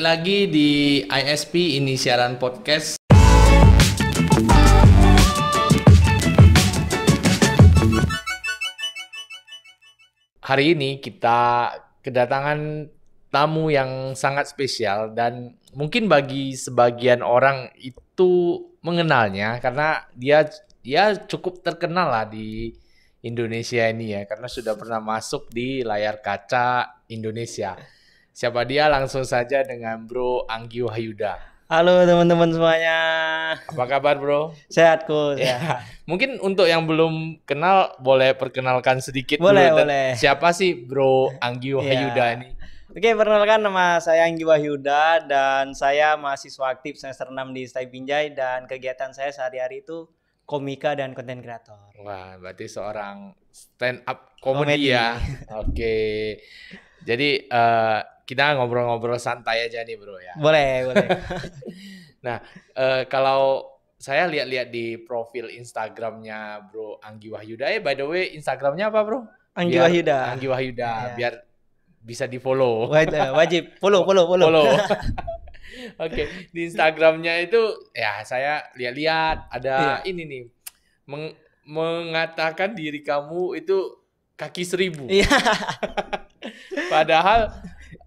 lagi di ISP ini siaran podcast. Hari ini kita kedatangan tamu yang sangat spesial dan mungkin bagi sebagian orang itu mengenalnya karena dia dia cukup terkenal lah di Indonesia ini ya karena sudah pernah masuk di layar kaca Indonesia Siapa dia? Langsung saja dengan Bro Anggi Wahyuda. Halo teman-teman semuanya. Apa kabar bro? Sehat kok. Ya. Mungkin untuk yang belum kenal boleh perkenalkan sedikit. Boleh dulu. boleh. Siapa sih bro Anggi iya. Wahyuda ya. ini? Oke perkenalkan nama saya Anggi Wahyuda dan saya mahasiswa aktif semester 6 di Stai Binjai dan kegiatan saya sehari-hari itu komika dan konten kreator. Wah berarti seorang stand up ya. komedi ya. Oke. Jadi uh, kita ngobrol-ngobrol santai aja nih bro ya. Boleh, boleh. nah, uh, kalau saya lihat-lihat di profil Instagramnya Bro Anggi Wahyuda. Eh by the way Instagramnya apa Bro? Anggi biar, Wahyuda. Anggi Wahyuda yeah. biar bisa di follow. Eh, wajib follow follow follow. follow. Oke okay. di Instagramnya itu ya saya lihat-lihat ada yeah. ini nih meng mengatakan diri kamu itu kaki seribu. Yeah. Padahal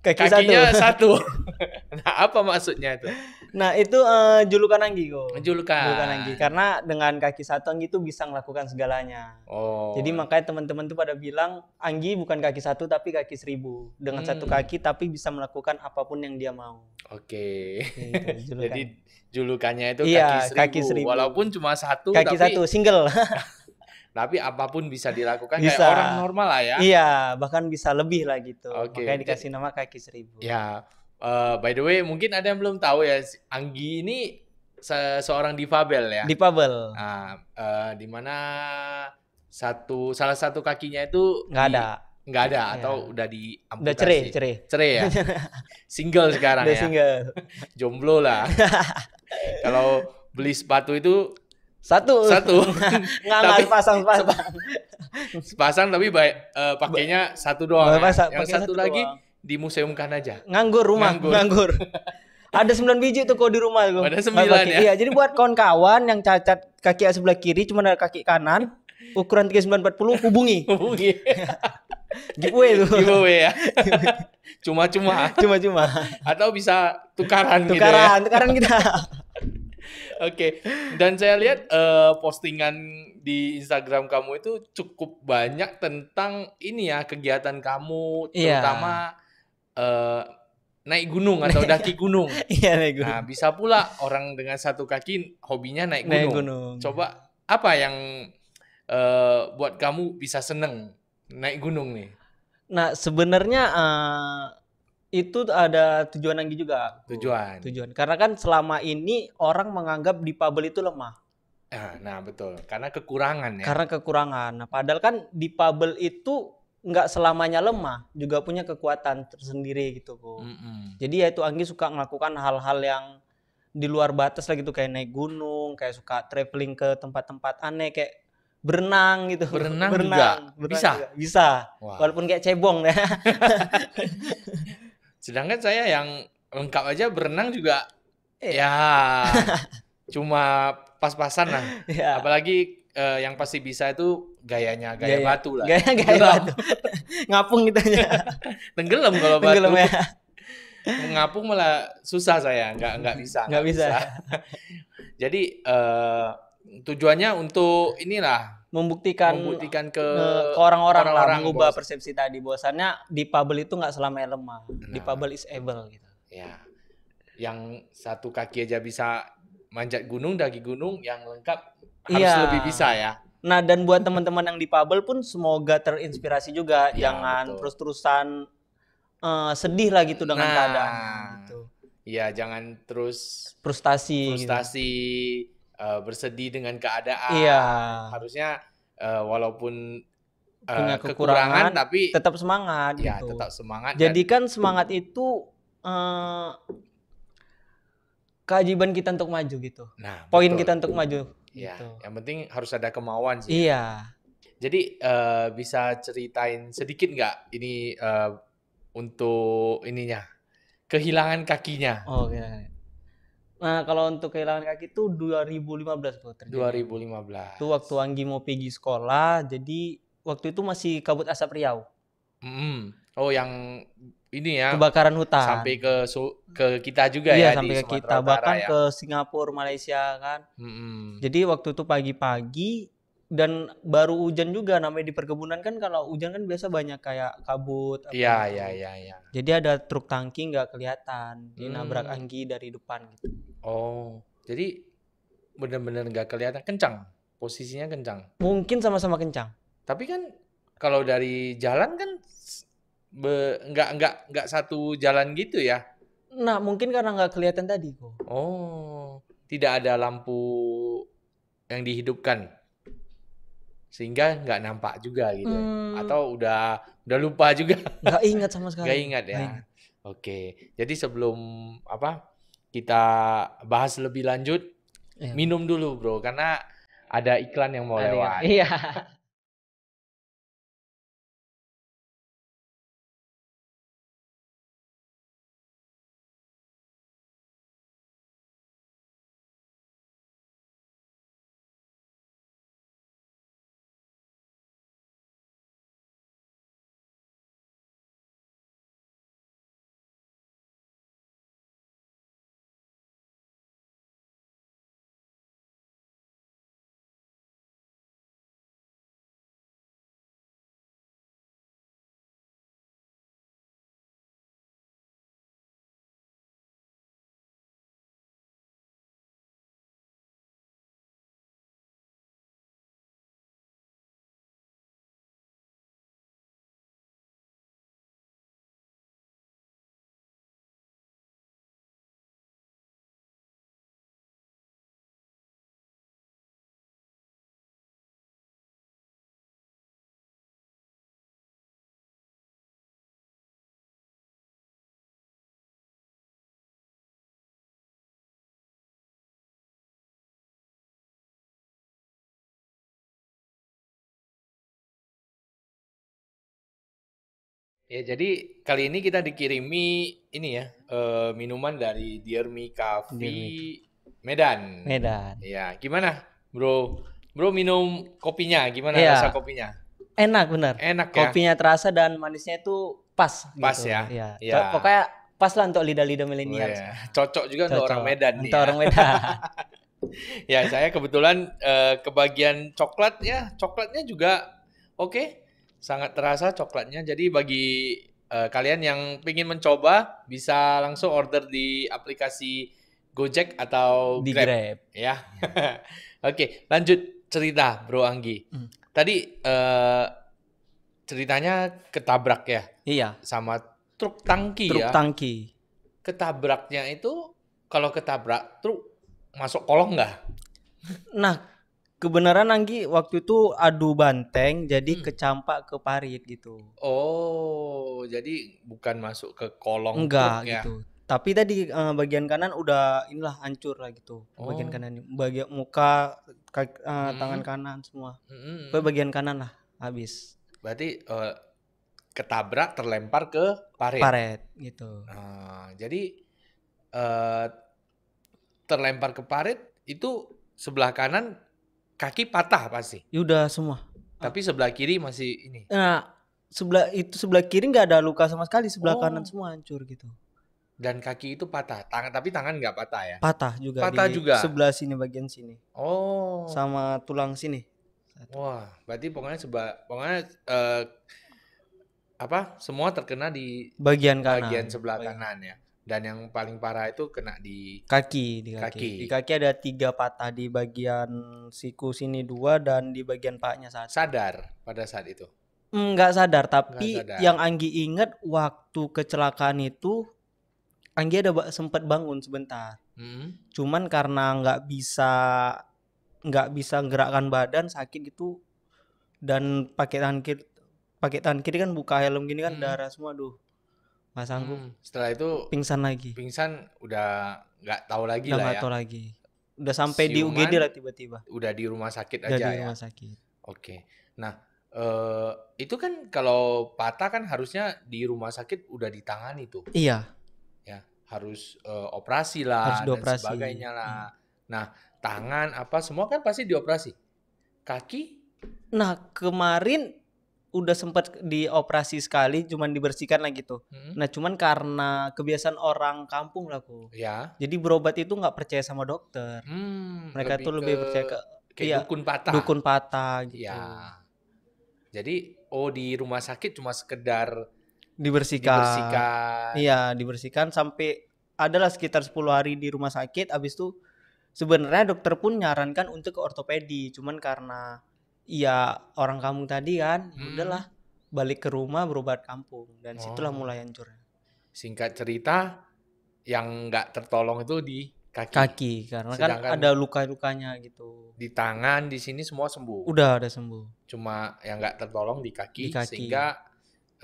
kaki kakinya satu. satu. nah, apa maksudnya itu? Nah, itu uh, julukan Anggi kok. Julukan. Julukan Anggi karena dengan kaki satu Anggi itu bisa melakukan segalanya. Oh. Jadi makanya teman-teman tuh pada bilang Anggi bukan kaki satu tapi kaki seribu. Dengan hmm. satu kaki tapi bisa melakukan apapun yang dia mau. Oke. Okay. Gitu, Jadi julukannya itu iya, kaki, seribu. kaki seribu. Walaupun cuma satu kaki tapi... satu single. tapi apapun bisa dilakukan bisa. kayak orang normal lah ya. Iya, bahkan bisa lebih lah gitu. Okay. dikasih nama kaki seribu. Ya, uh, by the way mungkin ada yang belum tahu ya, Anggi ini se seorang difabel ya. Difabel. Nah, uh, di mana satu salah satu kakinya itu nggak ada nggak ada ya. atau udah di amputasi. Udah cerai, cerai. Cerai ya. Single sekarang udah ya. single. Jomblo lah. Kalau beli sepatu itu satu. Satu. Nggak nggak pasang pasang. Sepasang tapi baik uh, pakainya satu doang. Ya. Pasang, Yang satu, satu lagi doang. di museum aja. Nganggur rumah. Nganggur. Nganggur. Ada sembilan biji tuh kok di rumah gue. Ada sembilan ya. Iya, jadi buat kawan-kawan yang cacat kaki sebelah kiri cuma ada kaki kanan, ukuran tiga sembilan empat puluh hubungi. hubungi. giveaway tuh. Giveaway ya. Cuma-cuma. Cuma-cuma. Atau bisa tukaran, tukaran gitu ya. Tukaran, tukaran kita. Oke. Dan saya lihat uh, postingan di Instagram kamu itu cukup banyak tentang ini ya kegiatan kamu iya. terutama yeah. uh, naik gunung atau daki gunung. Iya naik gunung. Nah bisa pula orang dengan satu kaki hobinya naik gunung. Naik gunung. Coba apa yang uh, buat kamu bisa seneng naik gunung nih? Nah sebenarnya uh, itu ada tujuan lagi gitu juga. Tujuan. Tujuan. Karena kan selama ini orang menganggap di dipabel itu lemah. Ya, nah, betul. Karena kekurangan ya. Karena kekurangan. Nah, padahal kan di dipabel itu nggak selamanya lemah, juga punya kekuatan tersendiri gitu, Bu. Mm -hmm. Jadi ya itu Anggi suka melakukan hal-hal yang di luar batas lah gitu kayak naik gunung, kayak suka traveling ke tempat-tempat aneh kayak berenang gitu. Berenang, berenang juga. Berenang bisa. Juga. Bisa. Wow. Walaupun kayak cebong ya. Sedangkan saya yang lengkap aja berenang juga eh. ya cuma pas-pasan lah. ya. Apalagi uh, yang pasti bisa itu gayanya gaya, gaya batu lah. Gaya gaya batu. Ngapung gitu ya. Tenggelam kalau batu. Tenggelam ya. Ngapung malah susah saya, nggak nggak bisa. Nggak bisa. bisa. Jadi uh, tujuannya untuk inilah membuktikan membuktikan ke, eh, orang-orang lah mengubah persepsi tadi bahwasannya di pabel itu nggak selama lemah nah, pabel is able gitu ya yang satu kaki aja bisa manjat gunung daki gunung yang lengkap harus ya. lebih bisa ya nah dan buat teman-teman yang di pabel pun semoga terinspirasi juga ya, jangan terus-terusan uh, sedih lah gitu dengan nah, keadaan gitu ya jangan terus frustasi gitu. frustasi gitu. uh, bersedih dengan keadaan. Iya. Harusnya uh, walaupun uh, punya kekurangan, kekurangan tapi tetap semangat ya gitu. tetap semangat jadikan dan, kan semangat itu uh, keajaiban kita untuk maju gitu nah poin betul. kita untuk maju ya gitu. yang penting harus ada kemauan sih iya jadi uh, bisa ceritain sedikit nggak ini uh, untuk ininya kehilangan kakinya oh kehilangan Nah, kalau untuk kehilangan kaki itu 2015 gue terjadi. 2015. Itu waktu Anggi mau pergi sekolah, jadi waktu itu masih kabut asap Riau. Mm. Oh, yang ini ya. Kebakaran hutan. Sampai ke ke kita juga iya, ya sampai ke Sumatera kita Utara, bahkan yang... ke Singapura, Malaysia kan. Mm -hmm. Jadi waktu itu pagi-pagi dan baru hujan juga namanya di perkebunan kan kalau hujan kan biasa banyak kayak kabut iya, gitu. iya iya iya ya. jadi ada truk tangki nggak kelihatan dia hmm. anggi dari depan gitu oh jadi benar-benar nggak kelihatan kencang posisinya kencang mungkin sama-sama kencang tapi kan kalau dari jalan kan nggak nggak nggak satu jalan gitu ya nah mungkin karena nggak kelihatan tadi kok oh tidak ada lampu yang dihidupkan sehingga nggak nampak juga gitu hmm. atau udah udah lupa juga nggak ingat sama sekali nggak ingat ya oke jadi sebelum apa kita bahas lebih lanjut ya. minum dulu bro karena ada iklan yang mau ada lewat iya Ya, jadi kali ini kita dikirimi ini ya, uh, minuman dari Dear Me Coffee Dear Me. Medan. Medan. Ya, gimana, Bro? Bro minum kopinya gimana ya. rasa kopinya? Enak benar. Enak ya. Kopinya terasa dan manisnya itu pas gitu. Pas gitu. ya. Iya. Ya. Pokoknya pas lah untuk lidah-lidah milenial. Oh, ya. Cocok juga Cocok. untuk orang Medan Untuk ya. orang Medan. ya, saya kebetulan uh, kebagian coklat ya. Coklatnya juga oke. Okay sangat terasa coklatnya. Jadi bagi uh, kalian yang ingin mencoba bisa langsung order di aplikasi Gojek atau di Grab. Grab. Ya. Oke, lanjut cerita Bro Anggi. Hmm. Tadi uh, ceritanya ketabrak ya? Iya. Sama truk tangki truk ya. Truk tangki. Ketabraknya itu kalau ketabrak truk masuk kolong nggak? Nah, kebenaran Anggi waktu itu adu banteng jadi hmm. kecampak ke parit gitu. Oh, jadi bukan masuk ke kolong enggak gitu. Tapi tadi uh, bagian kanan udah inilah hancur lah gitu. Oh. Bagian kanan bagian muka kaki, uh, eh, hmm. tangan kanan semua. Hmm. bagian kanan lah habis. Berarti uh, ketabrak terlempar ke parit. Parit gitu. Nah, jadi uh, terlempar ke parit itu sebelah kanan Kaki patah pasti. Ya udah semua. Tapi sebelah kiri masih ini. Nah, sebelah itu sebelah kiri nggak ada luka sama sekali, sebelah oh. kanan semua hancur gitu. Dan kaki itu patah, tangan tapi tangan nggak patah ya? Patah juga. Patah di juga. Sebelah sini bagian sini. Oh. Sama tulang sini. Wah, berarti pokoknya sebelah pokoknya uh, apa? Semua terkena di bagian kanan. Bagian sebelah kanan ya dan yang paling parah itu kena di kaki di kaki. kaki di kaki ada tiga patah di bagian siku sini dua dan di bagian paknya saat sadar pada saat itu nggak sadar tapi nggak sadar. yang Anggi inget waktu kecelakaan itu Anggi ada sempat bangun sebentar hmm. cuman karena nggak bisa nggak bisa gerakan badan sakit gitu dan pakai tangan kiri pakai tangan kiri kan buka helm gini kan hmm. darah semua duh sanggup. hmm, setelah itu pingsan lagi pingsan udah nggak tahu lagi udah lah gak ya tahu lagi udah sampai si di UGD lah tiba-tiba udah di rumah sakit udah aja di ya? rumah sakit oke nah eh, itu kan kalau patah kan harusnya di rumah sakit udah ditangani tuh iya ya harus eh, operasi lah harus dioperasi. dan sebagainya lah hmm. nah tangan apa semua kan pasti dioperasi kaki nah kemarin udah sempat dioperasi sekali cuman dibersihkan lagi tuh hmm. nah cuman karena kebiasaan orang kampung lah ku ya jadi berobat itu nggak percaya sama dokter hmm, mereka lebih tuh lebih percaya ke kayak iya, dukun patah dukun patah gitu ya jadi oh di rumah sakit cuma sekedar dibersihkan iya dibersihkan sampai adalah sekitar 10 hari di rumah sakit abis itu sebenarnya dokter pun nyarankan untuk ke ortopedi cuman karena ya orang kamu tadi kan hmm. udahlah balik ke rumah berobat kampung dan oh. situlah mulai hancurnya singkat cerita yang nggak tertolong itu di kaki kaki karena kan Sedangkan kan ada luka-lukanya gitu di tangan di sini semua sembuh udah ada sembuh cuma yang nggak tertolong di kaki, di kaki. sehingga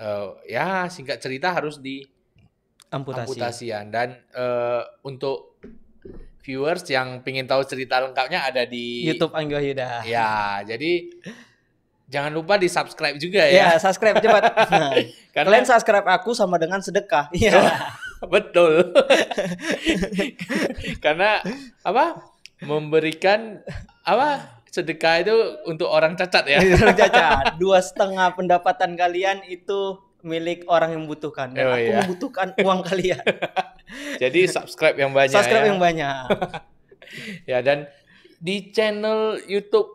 uh, ya singkat cerita harus di amputasi amputasian dan uh, untuk viewers yang pingin tahu cerita lengkapnya ada di YouTube Angga Yuda. Ya, jadi jangan lupa di subscribe juga ya. Ya, subscribe cepat. Nah, Karena... Kalian subscribe aku sama dengan sedekah. Ya, iya. Betul. Karena apa? Memberikan apa? Sedekah itu untuk orang cacat ya. orang cacat. Dua setengah pendapatan kalian itu milik orang yang membutuhkan. Dan oh, aku iya. membutuhkan uang kalian. Jadi subscribe yang banyak. Subscribe ya. yang banyak. ya dan di channel YouTube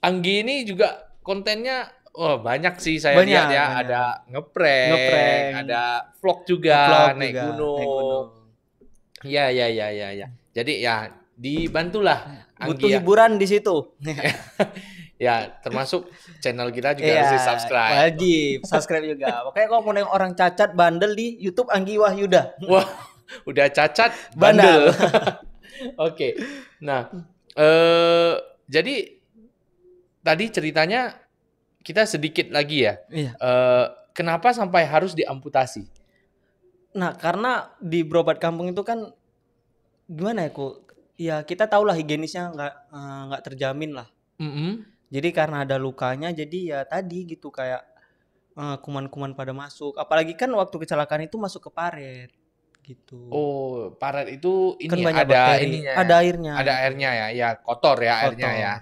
Anggi ini juga kontennya oh banyak sih saya banyak, lihat ya. Banyak. Ada ngeprank, ngeprank, ada vlog juga, vlog naik, juga gunung. naik gunung. ya ya iya iya ya. Jadi ya dibantulah Anggi butuh ya. hiburan di situ ya termasuk channel kita juga yeah, harus di subscribe wajib subscribe juga makanya kalau mau nengok orang cacat bandel di YouTube Anggi Wahyuda wah udah cacat bandel oke okay. nah eh jadi tadi ceritanya kita sedikit lagi ya iya. eh, kenapa sampai harus diamputasi nah karena di berobat kampung itu kan gimana ya kok ya kita tahulah higienisnya nggak eh, nggak terjamin lah mm -hmm jadi karena ada lukanya jadi ya tadi gitu kayak eh, kuman-kuman uh, pada masuk apalagi kan waktu kecelakaan itu masuk ke paret gitu oh paret itu kan ini kan ada bakteri. ininya ada airnya ada airnya ya ya kotor ya kotor. airnya ya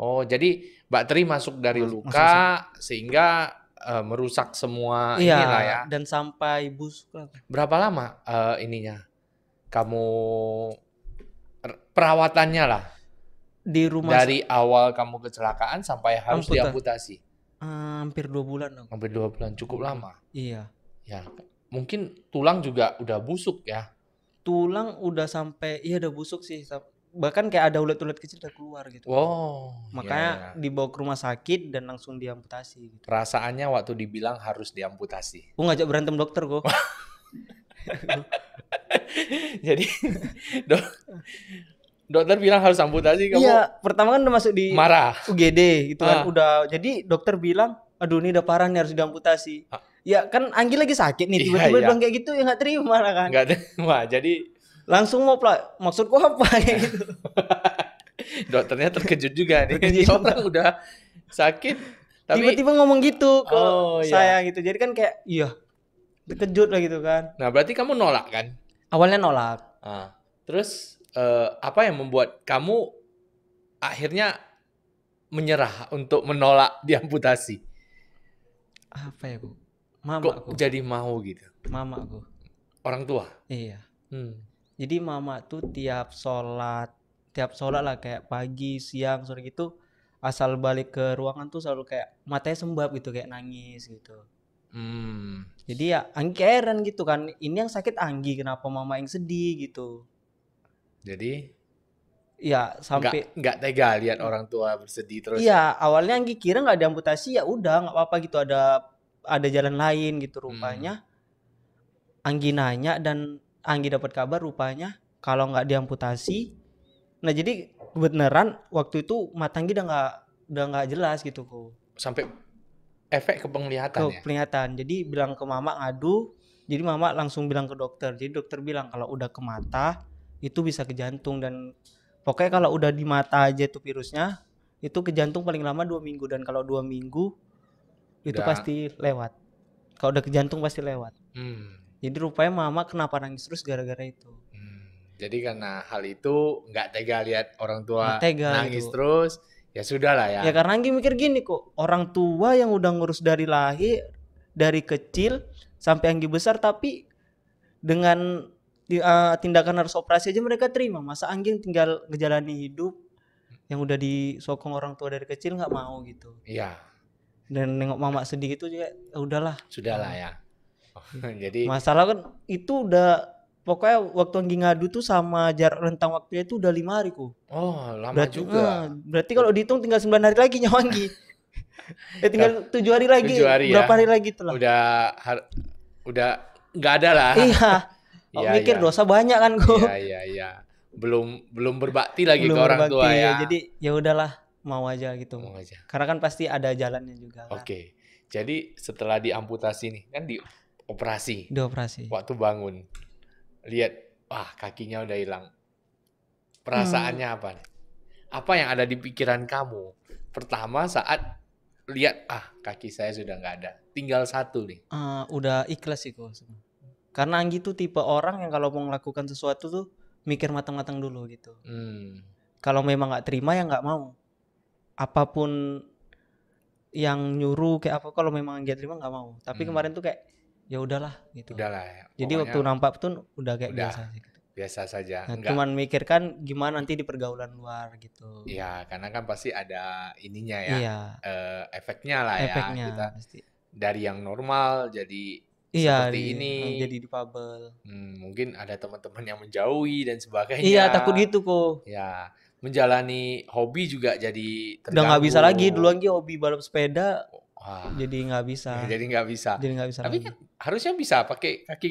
oh jadi bakteri masuk dari luka masuk. sehingga uh, merusak semua iya, inilah ya dan sampai bus. berapa lama uh, ininya kamu er, perawatannya lah di rumah dari awal kamu kecelakaan sampai harus Amputa. diamputasi ah, hampir dua bulan dong hampir dua bulan cukup lama iya ya mungkin tulang juga udah busuk ya tulang udah sampai iya udah busuk sih bahkan kayak ada ulat-ulat kecil udah keluar gitu. Wow. Makanya yeah. Iya. dibawa ke rumah sakit dan langsung diamputasi. Gitu. Perasaannya waktu dibilang harus diamputasi. Gue ngajak berantem dokter kok. Jadi dok, dokter bilang harus amputasi kamu iya pertama kan udah masuk di marah UGD gitu kan ah. udah jadi dokter bilang aduh ini udah parah nih harus diamputasi ah. ya kan Anggi lagi sakit nih iya, tiba-tiba iya, iya. bilang kayak gitu ya nggak terima lah kan nggak terima jadi langsung mau pula, maksudku apa kayak gitu dokternya terkejut juga nih terkejut orang udah sakit tapi tiba-tiba ngomong gitu ke oh, iya. saya iya. gitu jadi kan kayak iya terkejut lah gitu kan nah berarti kamu nolak kan awalnya nolak ah. terus uh, apa yang membuat kamu akhirnya menyerah untuk menolak diamputasi? Apa ya, Bu? Mama Kok aku. jadi mau gitu? Mama aku. Orang tua? Iya. Hmm. Jadi mama tuh tiap sholat, tiap sholat lah kayak pagi, siang, sore gitu, asal balik ke ruangan tuh selalu kayak matanya sembab gitu, kayak nangis gitu. Hmm. Jadi ya angkeran gitu kan, ini yang sakit Anggi, kenapa mama yang sedih gitu. Jadi ya sampai nggak tega lihat orang tua bersedih terus. Iya, ya. awalnya Anggi kira nggak ada amputasi ya udah nggak apa-apa gitu ada ada jalan lain gitu rupanya. Hmm. Anggi nanya dan Anggi dapat kabar rupanya kalau nggak diamputasi. Nah jadi beneran waktu itu mata Anggi udah nggak udah nggak jelas gitu kok. Sampai efek ke penglihatan ke ya? Jadi bilang ke mama ngadu, jadi mama langsung bilang ke dokter. Jadi dokter bilang kalau udah ke mata itu bisa ke jantung dan pokoknya kalau udah di mata aja itu virusnya itu ke jantung paling lama dua minggu dan kalau dua minggu itu udah. pasti lewat kalau udah ke jantung pasti lewat hmm. jadi rupanya mama kenapa nangis terus gara-gara itu hmm. jadi karena hal itu nggak tega lihat orang tua tega nangis itu. terus ya sudah lah ya ya karena Anggi mikir gini kok orang tua yang udah ngurus dari lahir dari kecil sampai Anggi besar tapi dengan uh, tindakan harus operasi aja mereka terima masa anjing tinggal ngejalani hidup yang udah disokong orang tua dari kecil nggak mau gitu iya dan nengok mama sedih itu juga ya udahlah sudahlah ya oh, hmm. jadi masalah kan itu udah pokoknya waktu anjing ngadu tuh sama jarak rentang waktunya itu udah lima hari ku oh lama berarti, juga eh, berarti kalau dihitung tinggal sembilan hari lagi nyawa Anggi ya eh, tinggal tujuh hari lagi tujuh hari ya. berapa ya? hari lagi tuh lah udah har, udah nggak ada lah iya ya, mikir ya. dosa banyak kan kok Iya iya iya. Belum belum berbakti lagi belum ke orang berbakti, tua iya. ya. Jadi ya udahlah mau aja gitu. Mau aja. Karena kan pasti ada jalannya juga. Oke. Jadi setelah diamputasi nih kan di operasi. Di operasi. Waktu bangun lihat wah kakinya udah hilang. Perasaannya hmm. apa nih? Apa yang ada di pikiran kamu? Pertama saat lihat ah kaki saya sudah nggak ada, tinggal satu nih. Uh, udah ikhlas sih kok karena Anggi tuh tipe orang yang kalau mau melakukan sesuatu tuh mikir matang-matang dulu gitu hmm. kalau memang nggak terima ya nggak mau apapun yang nyuruh kayak apa kalau memang Anggi terima nggak mau tapi hmm. kemarin tuh kayak ya udahlah gitu udahlah ya. jadi waktu nampak tuh udah kayak udah. biasa gitu biasa saja. Nah, Enggak. Cuman mikirkan gimana nanti di pergaulan luar gitu. Iya, karena kan pasti ada ininya ya, iya. uh, efeknya lah efeknya, ya. Efeknya. Dari yang normal jadi iya, seperti iya, ini jadi difabel hmm, mungkin ada teman-teman yang menjauhi dan sebagainya iya takut gitu kok ya menjalani hobi juga jadi terganggu. udah nggak bisa lagi dulu lagi hobi balap sepeda Wah. jadi nggak bisa jadi nggak bisa jadi nggak bisa tapi kan harusnya bisa pakai kaki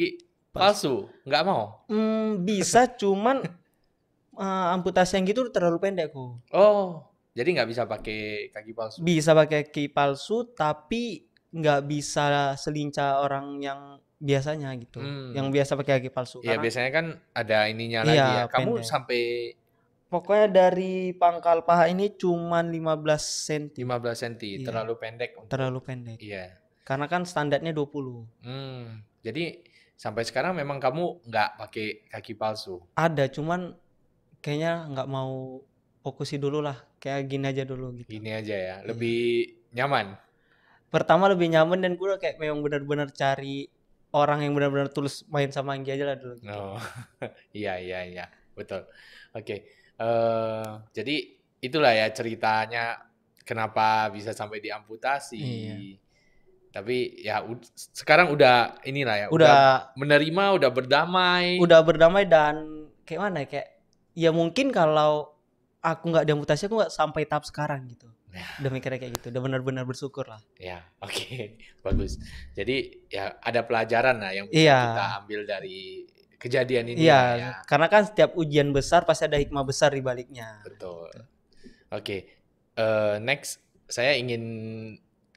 palsu nggak mau hmm, bisa cuman uh, amputasi yang gitu terlalu pendek kok oh jadi nggak bisa pakai kaki palsu bisa pakai kaki palsu tapi nggak bisa selincah orang yang biasanya gitu hmm. yang biasa pakai kaki palsu Iya, biasanya kan ada ininya iya, lagi iya, ya kamu pendek. sampai pokoknya dari pangkal paha ini cuman 15 cm 15 cm iya. terlalu pendek untuk... terlalu pendek iya karena kan standarnya 20 hmm. jadi sampai sekarang memang kamu nggak pakai kaki palsu ada cuman kayaknya nggak mau fokusi dulu lah kayak gini aja dulu gitu gini aja ya iya. lebih iya. nyaman pertama lebih nyaman dan gue kayak memang benar-benar cari orang yang benar-benar tulus main sama Anggi aja lah dulu. Gitu. Oh, iya iya iya, betul. Oke, okay. uh, eh, jadi itulah ya ceritanya kenapa bisa sampai diamputasi. Iya. Tapi ya sekarang udah inilah ya, udah, udah menerima, udah berdamai. Udah berdamai dan kayak mana ya kayak ya mungkin kalau aku nggak diamputasi aku nggak sampai tahap sekarang gitu. Ya. Udah mikirnya kayak gitu, udah benar-benar bersyukur lah. Ya, oke, okay. bagus. Jadi ya ada pelajaran lah yang bisa ya. kita ambil dari kejadian ini. Iya, ya. karena kan setiap ujian besar pasti ada hikmah besar di baliknya. Betul. Oke, okay. uh, eh, next saya ingin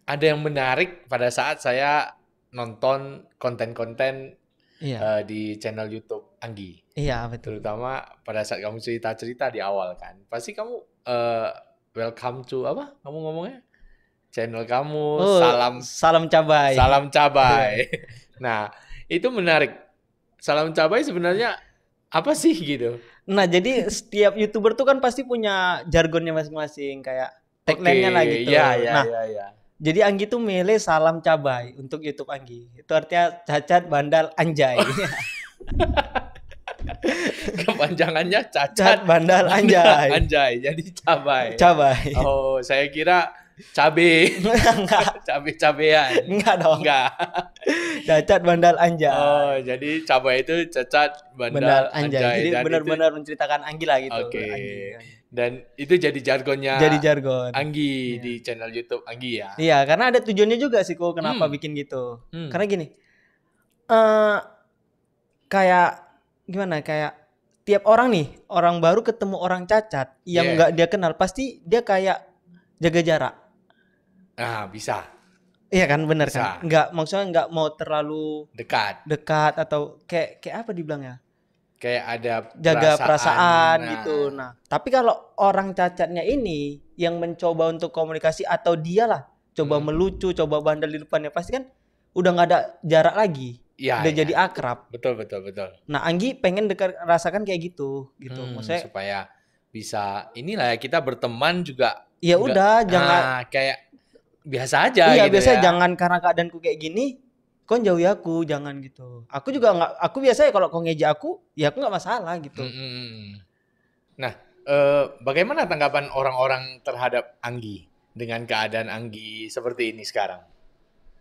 ada yang menarik pada saat saya nonton konten-konten ya. uh, di channel YouTube Anggi. Iya betul. Terutama pada saat kamu cerita-cerita di awal kan, pasti kamu uh, welcome to apa kamu ngomongnya channel kamu oh, salam salam cabai salam cabai iya. nah itu menarik salam cabai sebenarnya apa sih gitu nah jadi setiap youtuber tuh kan pasti punya jargonnya masing-masing kayak tagline-nya okay, lagi gitu ya, ya, nah ya, ya. Jadi Anggi tuh milih salam cabai untuk YouTube Anggi. Itu artinya cacat bandal anjay. Kepanjangannya cacat bandal anjay. Anjay, jadi cabai. Cabai. Oh, saya kira cabe. Cabe-cabean. Enggak dong. Enggak. Cacat bandal anjay. Oh, jadi cabai itu cacat bandal, bandal anjay. anjay. Jadi benar-benar itu... menceritakan Anggi lah gitu. Oke. Okay. dan itu jadi jargonnya jadi jargon Anggi iya. di channel YouTube Anggi ya iya karena ada tujuannya juga sih kok kenapa hmm. bikin gitu hmm. karena gini uh, kayak gimana kayak tiap orang nih orang baru ketemu orang cacat yang iya. nggak yeah. dia kenal pasti dia kayak jaga jarak ah bisa iya kan benar kan nggak maksudnya nggak mau terlalu dekat dekat atau kayak kayak apa dibilangnya kayak ada jaga perasaan, perasaan nah. gitu nah tapi kalau orang cacatnya ini yang mencoba untuk komunikasi atau dialah coba hmm. melucu coba bandel di depannya pasti kan udah nggak ada jarak lagi ya, udah ya. jadi akrab. Betul betul betul. Nah Anggi pengen dekat rasakan kayak gitu gitu. Hmm, Maksudnya supaya bisa inilah ya, kita berteman juga. Ya udah ah, jangan nah, kayak biasa aja. Iya gitu biasa ya. jangan karena keadaanku kayak gini. Kau jauhi aku jangan gitu. Aku juga nggak. Aku biasanya kalau kau ngeja aku ya aku nggak masalah gitu. Hmm hmm, hmm, hmm. Nah eh, bagaimana tanggapan orang-orang terhadap Anggi dengan keadaan Anggi seperti ini sekarang?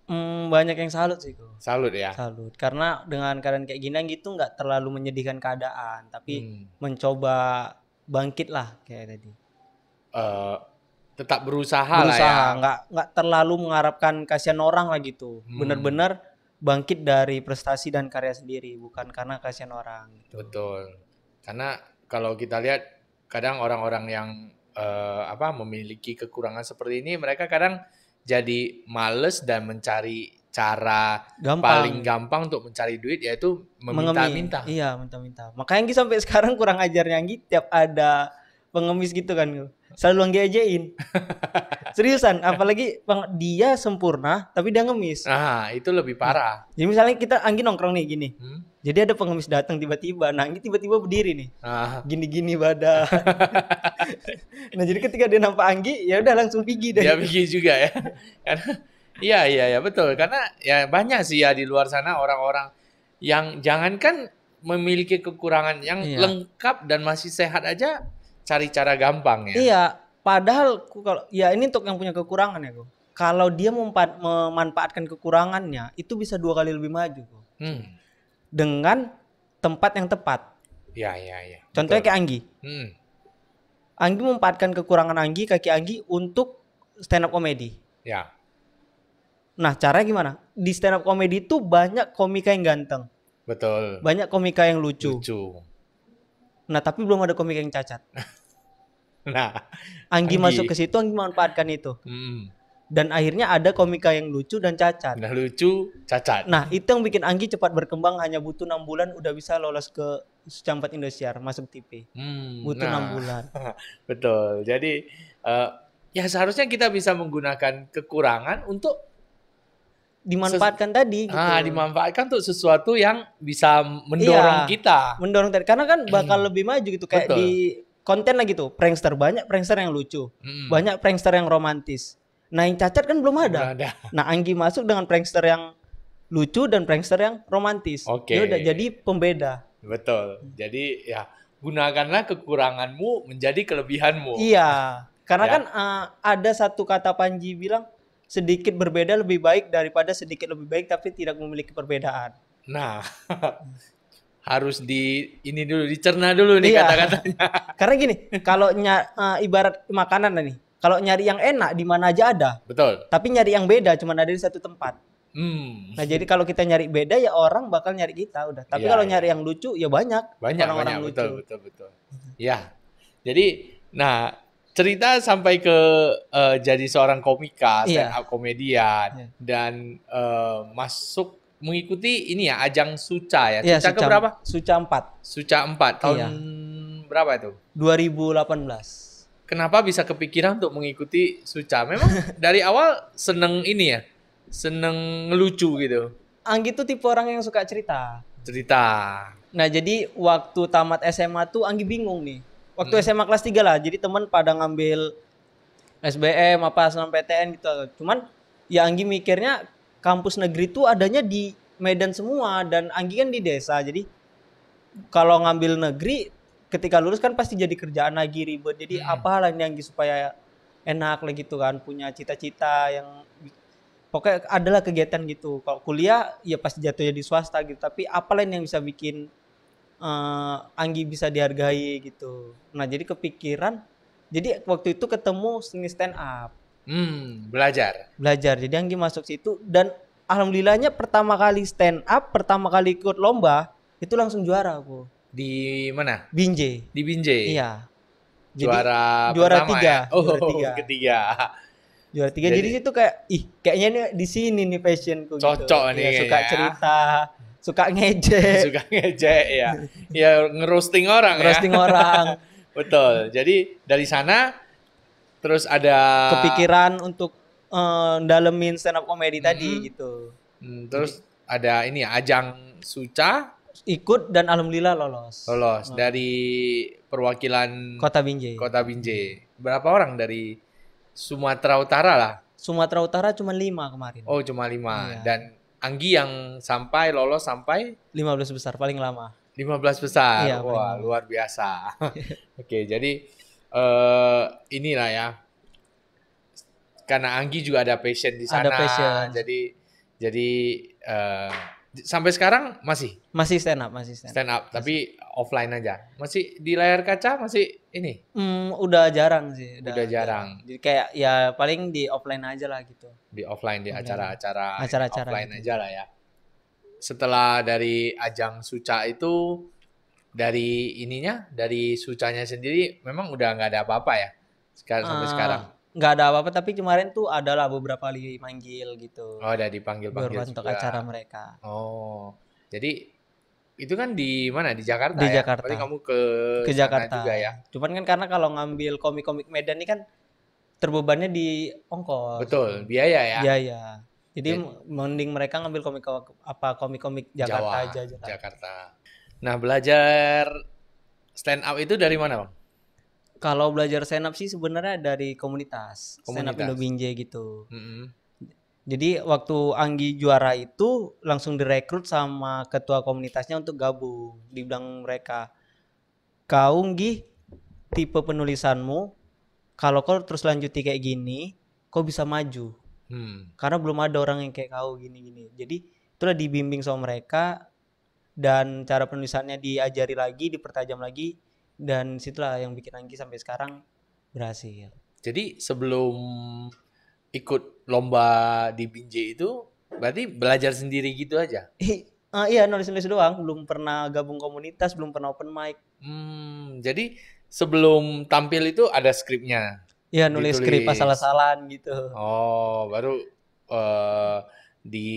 Hmm, banyak yang salut sih kok. Salut ya. Salut karena dengan keadaan kayak gini gitu nggak terlalu menyedihkan keadaan, tapi hmm. mencoba bangkit lah kayak tadi. Uh, tetap berusaha, berusaha lah ya. nggak nggak terlalu mengharapkan kasihan orang lah gitu. Hmm. Bener-bener bangkit dari prestasi dan karya sendiri, bukan karena kasihan orang. Gitu. Betul. Karena kalau kita lihat kadang orang-orang yang uh, apa memiliki kekurangan seperti ini, mereka kadang jadi males dan mencari cara gampang. paling gampang untuk mencari duit yaitu meminta-minta. Iya, minta-minta. Makanya Anggi sampai sekarang kurang ajarnya Anggi tiap ada pengemis gitu kan selalu ngejein seriusan apalagi dia sempurna tapi dia ngemis ah itu lebih parah jadi hmm. ya, misalnya kita anggi nongkrong nih gini hmm? jadi ada pengemis datang tiba-tiba nah anggi tiba-tiba berdiri nih ah. gini-gini badan nah jadi ketika dia nampak anggi ya udah langsung pigi deh ya pigi juga ya karena iya iya ya betul karena ya banyak sih ya di luar sana orang-orang yang jangankan memiliki kekurangan yang iya. lengkap dan masih sehat aja cari cara gampang ya. Iya, padahal kalau ya ini untuk yang punya kekurangan ya, Go. Kalau dia mempan, memanfaatkan kekurangannya, itu bisa dua kali lebih maju, Go. Hmm. Dengan tempat yang tepat. Iya iya. iya. Contohnya Betul. kayak Anggi. Hmm. Anggi memanfaatkan kekurangan Anggi, kaki Anggi untuk stand up comedy. Ya. Nah, caranya gimana? Di stand up comedy itu banyak komika yang ganteng. Betul. Banyak komika yang lucu. Lucu. Nah, tapi belum ada komik yang cacat. nah, Anggi, Anggi masuk ke situ, Anggi memanfaatkan itu. Mm. Dan akhirnya ada komika yang lucu dan cacat. Nah, lucu, cacat. Nah, itu yang bikin Anggi cepat berkembang. Hanya butuh enam bulan udah bisa lolos ke Secampat Indosiar, masuk TV. Hmm, butuh enam nah. bulan. Betul. Jadi uh, ya seharusnya kita bisa menggunakan kekurangan untuk dimanfaatkan Ses tadi gitu. Ah, dimanfaatkan tuh sesuatu yang bisa mendorong iya, kita. Mendorong tadi karena kan bakal hmm. lebih maju gitu kayak Betul. di konten lagi tuh, prankster banyak prankster yang lucu, hmm. banyak prankster yang romantis. Nah, yang cacat kan belum ada. ada. Nah, Anggi masuk dengan prankster yang lucu dan prankster yang romantis. Oke. Okay. jadi pembeda. Betul. Jadi ya gunakanlah kekuranganmu menjadi kelebihanmu. Iya. Karena ya. kan uh, ada satu kata Panji bilang sedikit berbeda lebih baik daripada sedikit lebih baik tapi tidak memiliki perbedaan. Nah, harus di ini dulu dicerna dulu nih iya. kata-katanya. Karena gini, kalau nyari uh, eh, ibarat makanan nih, kalau nyari yang enak di mana aja ada. Betul. Tapi nyari yang beda cuma ada di satu tempat. Hmm. Nah jadi kalau kita nyari beda ya orang bakal nyari kita udah. Tapi ya, kalau iya. nyari yang lucu ya banyak. Banyak orang-orang banyak. lucu. Betul betul betul. ya. Jadi nah cerita sampai ke uh, jadi seorang komika, iya. stand up komedian yeah. dan uh, masuk mengikuti ini ya ajang Suca ya. Yeah, Suca, ke berapa? Suca 4. Suca 4 tahun yeah. berapa itu? 2018. Kenapa bisa kepikiran untuk mengikuti Suca? Memang dari awal seneng ini ya. Seneng lucu gitu. Anggi tuh tipe orang yang suka cerita. Cerita. Nah, jadi waktu tamat SMA tuh Anggi bingung nih Waktu hmm. SMA kelas 3 lah. Jadi teman pada ngambil SBM apa PTN gitu. Cuman ya Anggi mikirnya kampus negeri itu adanya di Medan semua dan Anggi kan di desa. Jadi kalau ngambil negeri ketika lulus kan pasti jadi kerjaan lagi ribet. Jadi hmm. apalah ini Anggi supaya enak lah gitu kan punya cita-cita yang pokoknya adalah kegiatan gitu. Kalau kuliah ya pasti jatuhnya di swasta gitu. Tapi apalah yang bisa bikin uh, Anggi bisa dihargai gitu. Nah jadi kepikiran, jadi waktu itu ketemu seni stand up. Hmm, belajar. Belajar. Jadi Anggi masuk situ dan alhamdulillahnya pertama kali stand up, pertama kali ikut lomba itu langsung juara aku. Di mana? Binjai. Di Binjai. Iya. Jadi, juara juara tiga. Ya? Oh, juara tiga. ketiga. Juara tiga. Jadi, jadi itu kayak ih kayaknya nih di sini nih passionku. Gitu. Cocok gitu. nih. Ya, suka ya. cerita suka ngejek suka ngejek ya ya ngerosting orang ngerosting ya. orang betul jadi dari sana terus ada kepikiran untuk uh, eh, dalemin stand up comedy -hmm. tadi gitu hmm, terus jadi, ada ini ya, ajang suca ikut dan alhamdulillah lolos lolos hmm. dari perwakilan kota Binjai kota Binjai berapa orang dari Sumatera Utara lah Sumatera Utara cuma lima kemarin oh cuma lima iya. dan Anggi yang sampai lolos sampai 15 besar paling lama. 15 besar. Iya, Wah, luar biasa. Oke, jadi uh, inilah ya. Karena Anggi juga ada passion di sana. Ada passion. Jadi jadi uh, sampai sekarang masih masih stand up, masih stand up. Stand up, tapi offline aja? Masih di layar kaca masih ini? Hmm, udah jarang sih. Udah, udah jarang. Jadi kayak ya paling di offline aja lah gitu. Di offline di acara-acara acara-acara gitu. offline gitu. aja lah ya. Setelah dari ajang Suca itu dari ininya dari Sucanya sendiri memang udah nggak ada apa-apa ya sekarang sampai uh, sekarang nggak ada apa-apa tapi kemarin tuh adalah beberapa kali manggil gitu oh ada dipanggil panggil untuk acara mereka oh jadi itu kan di mana di Jakarta di ya? Jakarta Berarti kamu ke ke Jakarta juga ya cuman kan karena kalau ngambil komik-komik Medan ini kan terbebannya di ongkos betul biaya ya biaya jadi, jadi mending mereka ngambil komik apa komik-komik Jakarta Jawa, aja Jakarta. Jakarta nah belajar stand up itu dari mana bang kalau belajar stand up sih sebenarnya dari komunitas, komunitas. stand up Indo gitu mm -hmm jadi waktu Anggi juara itu langsung direkrut sama ketua komunitasnya untuk gabung. di bidang mereka, kau Anggi tipe penulisanmu kalau kau terus lanjuti kayak gini, kau bisa maju. Hmm. Karena belum ada orang yang kayak kau gini-gini. Jadi itulah dibimbing sama mereka dan cara penulisannya diajari lagi, dipertajam lagi dan situlah yang bikin Anggi sampai sekarang berhasil. Jadi sebelum ikut lomba di Binjai itu berarti belajar sendiri gitu aja? Uh, iya nulis-nulis doang, belum pernah gabung komunitas, belum pernah open mic. Hmm, jadi sebelum tampil itu ada skripnya? Iya nulis skrip asal-asalan gitu. Oh, baru uh, di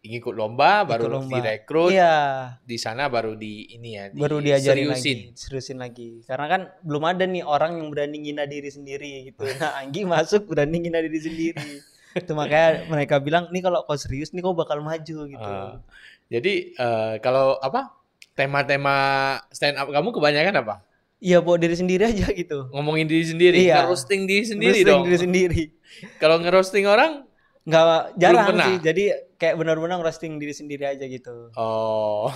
ngikut lomba baru ikut lomba. direkrut iya. di sana baru di ini ya di baru diajarin seriusin. lagi seriusin lagi karena kan belum ada nih orang yang berani ngina diri sendiri gitu nah Anggi masuk berani ngina diri sendiri itu makanya mereka bilang nih kalau kau serius nih kau bakal maju gitu uh, jadi uh, kalau apa tema-tema stand up kamu kebanyakan apa Iya buat diri sendiri aja gitu. Ngomongin diri sendiri, iya. ngerosting diri sendiri roasting dong. diri sendiri. kalau ngerosting orang nggak jarang sih jadi kayak benar-benar roasting diri sendiri aja gitu oh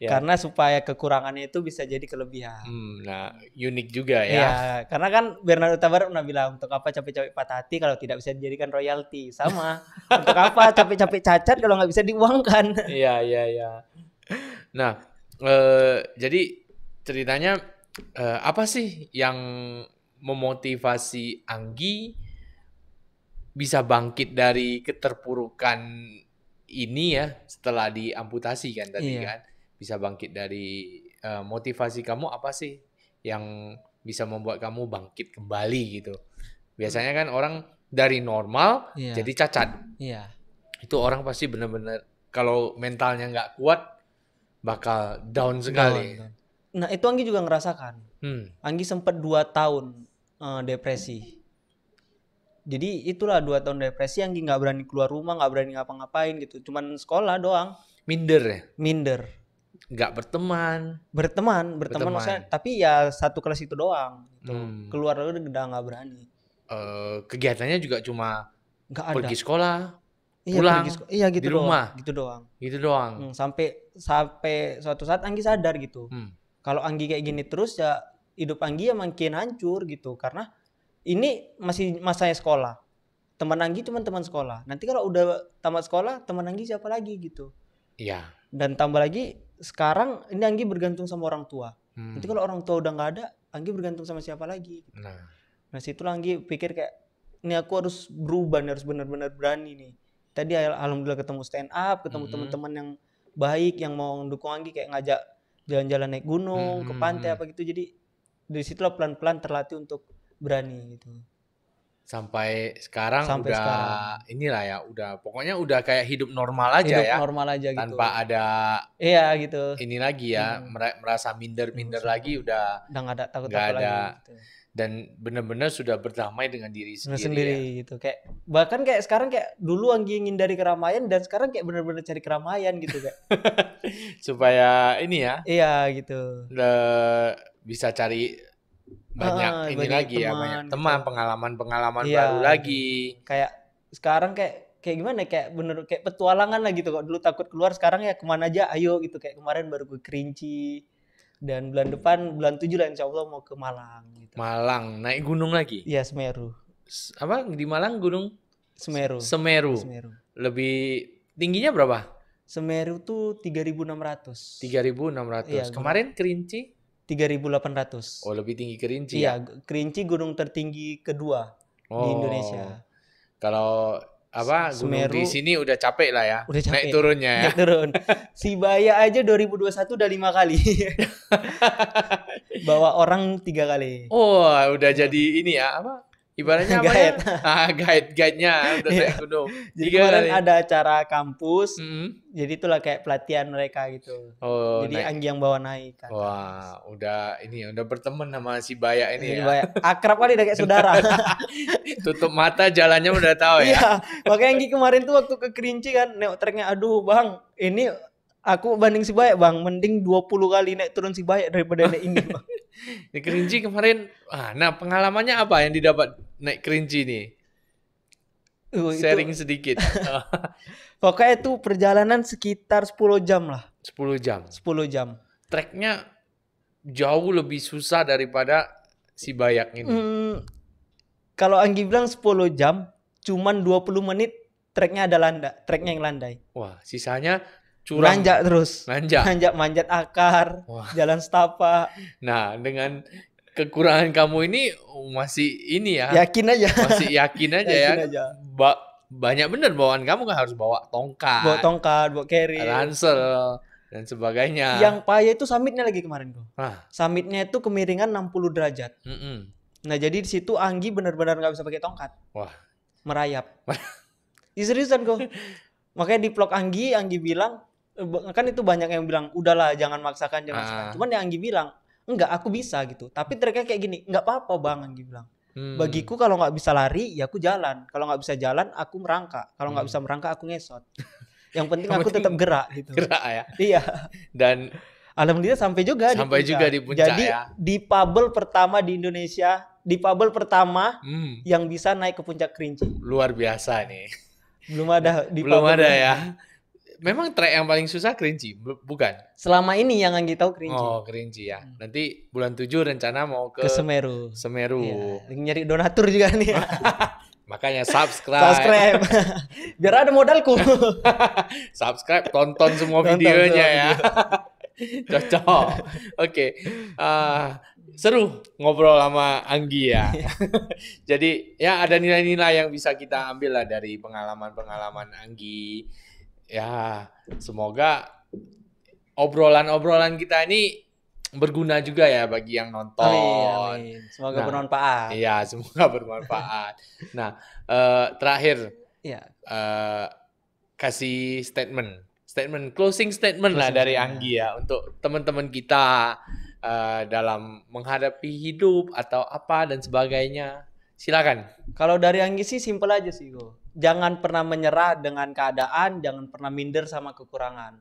yeah. karena supaya kekurangannya itu bisa jadi kelebihan hmm, nah unik juga ya yeah, karena kan Bernard Utabar pernah bilang untuk apa capek-capek patah hati kalau tidak bisa dijadikan royalti sama untuk apa capek-capek cacat kalau nggak bisa diuangkan iya iya iya nah eh, jadi ceritanya eh, apa sih yang memotivasi Anggi bisa bangkit dari keterpurukan ini ya setelah diamputasi kan tadi iya. kan bisa bangkit dari uh, motivasi kamu apa sih yang bisa membuat kamu bangkit kembali gitu biasanya kan orang dari normal iya. jadi cacat iya. itu orang pasti benar-benar kalau mentalnya nggak kuat bakal down sekali down, down. nah itu Anggi juga ngerasakan hmm. Anggi sempat dua tahun uh, depresi jadi itulah dua tahun depresi yang nggak berani keluar rumah nggak berani ngapa-ngapain gitu cuman sekolah doang minder ya minder nggak berteman berteman berteman, berteman. Maksudnya, tapi ya satu kelas itu doang gitu. hmm. keluar udah nggak berani uh, kegiatannya juga cuma nggak ada pergi sekolah iya, pulang pergi iya gitu di rumah doang. gitu doang gitu doang hmm, sampai sampai suatu saat Anggi sadar gitu hmm. kalau Anggi kayak gini terus ya hidup Anggi ya makin hancur gitu karena ini masih masanya sekolah teman Anggi teman teman sekolah nanti kalau udah tamat sekolah teman Anggi siapa lagi gitu iya dan tambah lagi sekarang ini Anggi bergantung sama orang tua hmm. nanti kalau orang tua udah nggak ada Anggi bergantung sama siapa lagi gitu. nah nah situ Anggi pikir kayak ini aku harus berubah nih, harus benar-benar berani nih tadi alhamdulillah ketemu stand up ketemu hmm. teman-teman yang baik yang mau dukung Anggi kayak ngajak jalan-jalan naik gunung hmm. ke pantai apa gitu jadi dari situ pelan-pelan terlatih untuk berani gitu sampai sekarang sampai udah sekarang. inilah ya udah pokoknya udah kayak hidup normal aja hidup ya normal aja gitu tanpa ada iya gitu ini lagi ya hmm. merasa minder minder iya, hmm. lagi udah udah nggak ada takut takut ada, lagi gitu. dan benar-benar sudah berdamai dengan diri sendiri, sendiri ya. gitu kayak bahkan kayak sekarang kayak dulu Anggi ingin dari keramaian dan sekarang kayak benar-benar cari keramaian gitu kayak supaya ini ya iya gitu Le, bisa cari banyak uh, ini banyak lagi ya, teman, ya banyak gitu. teman gitu. pengalaman pengalaman ya, baru iya. lagi kayak sekarang kayak kayak gimana ya, kayak bener kayak petualangan lah gitu kok dulu takut keluar sekarang ya kemana aja ayo gitu kayak kemarin baru ke Kerinci dan bulan depan bulan tujuh lah Insyaallah mau ke Malang gitu. Malang naik gunung lagi ya Semeru apa di Malang gunung Semeru Semeru, Semeru. lebih tingginya berapa Semeru tuh tiga tiga ribu enam ratus ribu enam ratus kemarin Kerinci 3.800. Oh, lebih tinggi Kerinci. Iya, ya? Kerinci gunung tertinggi kedua oh. di Indonesia. Kalau apa Semeru, gunung di sini udah capek lah ya. Udah capek. Naik turunnya ya. Naik turun. Sibaya aja 2021 udah lima kali. Bawa orang tiga kali. Oh, udah jadi ini ya apa? ibaratnya apa ya? Ah, guide guide-nya udah saya iya. gunung. Jadi kemarin ada acara kampus. Mm -hmm. Jadi itulah kayak pelatihan mereka gitu. Oh, jadi naik. Anggi yang bawa naik. Kan. Wah, udah ini udah berteman sama si Baya ini. si ya. Baya. Akrab kali udah kayak saudara. Tutup mata jalannya udah tahu ya. Iya, makanya Anggi kemarin tuh waktu ke Kerinci kan neok treknya aduh Bang, ini aku banding si Baya Bang, mending 20 kali naik turun si Baya daripada naik ini. Bang. Naik kerinci kemarin, ah, nah pengalamannya apa yang didapat naik kerinci ini? Uh, Sharing itu, sedikit. Pokoknya itu perjalanan sekitar 10 jam lah. 10 jam. 10 jam. Treknya jauh lebih susah daripada si Bayak ini. Hmm, kalau Anggi bilang 10 jam, cuman 20 menit treknya ada landa, treknya yang landai. Wah, sisanya curang nanjak terus nanjak nanjak manjat akar Wah. jalan setapak nah dengan kekurangan kamu ini masih ini ya yakin aja masih yakin aja ya. yakin ya aja. Ba banyak bener bawaan kamu kan harus bawa tongkat bawa tongkat bawa carry ransel dan sebagainya yang payah itu summitnya lagi kemarin tuh ah. summitnya itu kemiringan 60 derajat mm -mm. nah jadi di situ Anggi benar-benar nggak bisa pakai tongkat wah merayap seriusan kok makanya di vlog Anggi Anggi bilang kan itu banyak yang bilang udahlah jangan maksakan jangan ah. maksakan. Cuman yang Anggi bilang enggak aku bisa gitu. Tapi ternyata kayak gini, enggak apa-apa Bang Anggi bilang. Hmm. Bagiku kalau nggak bisa lari ya aku jalan. Kalau nggak bisa jalan aku merangkak. Kalau nggak hmm. bisa merangkak aku ngesot. Yang penting aku tetap gerak gitu. Gerak ya. Iya. Dan alhamdulillah sampai juga sampai di juga di puncak jadi ya. di pabel pertama di Indonesia di pabel pertama hmm. yang bisa naik ke puncak kerinci luar biasa nih belum ada di belum ada ini. ya memang track yang paling susah Kerinci, bukan? Selama ini yang Anggi tahu Kerinci. Oh, Kerinci ya. Hmm. Nanti bulan tujuh rencana mau ke, ke Semeru. Semeru. Ya, nyari donatur juga nih. Makanya subscribe. subscribe. Biar ada modalku. subscribe, tonton semua tonton videonya semua ya. Cocok. Oke. Okay. Uh, seru ngobrol sama Anggi ya. Jadi ya ada nilai-nilai yang bisa kita ambil lah dari pengalaman-pengalaman Anggi ya semoga obrolan-obrolan kita ini berguna juga ya bagi yang nonton. Amin, amin. Semoga nah, bermanfaat. Iya, semoga bermanfaat. nah, uh, terakhir, ya. uh, kasih statement, statement closing statement closing lah dari Anggi iya. ya untuk teman-teman kita uh, dalam menghadapi hidup atau apa dan sebagainya. Silakan. Kalau dari Anggi sih simpel aja sih gue jangan pernah menyerah dengan keadaan, jangan pernah minder sama kekurangan.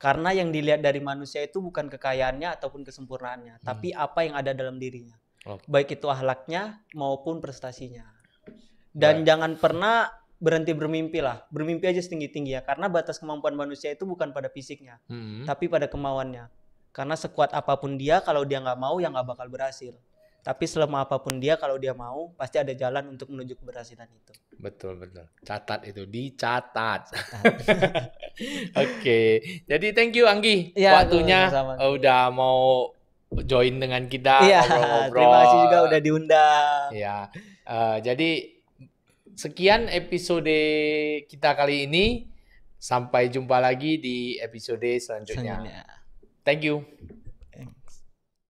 Karena yang dilihat dari manusia itu bukan kekayaannya ataupun kesempurnaannya, hmm. tapi apa yang ada dalam dirinya. Okay. Baik itu ahlaknya maupun prestasinya. Dan jangan pernah berhenti bermimpi lah. Bermimpi aja setinggi-tinggi ya. Karena batas kemampuan manusia itu bukan pada fisiknya, hmm. tapi pada kemauannya. Karena sekuat apapun dia, kalau dia nggak mau, ya nggak bakal berhasil. Tapi selama apapun dia kalau dia mau pasti ada jalan untuk menuju keberhasilan itu. Betul betul. Catat itu dicatat. Oke. Okay. Jadi thank you Anggi ya, waktunya sama -sama. udah mau join dengan kita ya, obrol -obrol. Terima kasih juga udah diundang. Ya. Uh, jadi sekian episode kita kali ini. Sampai jumpa lagi di episode selanjutnya. selanjutnya. Thank you.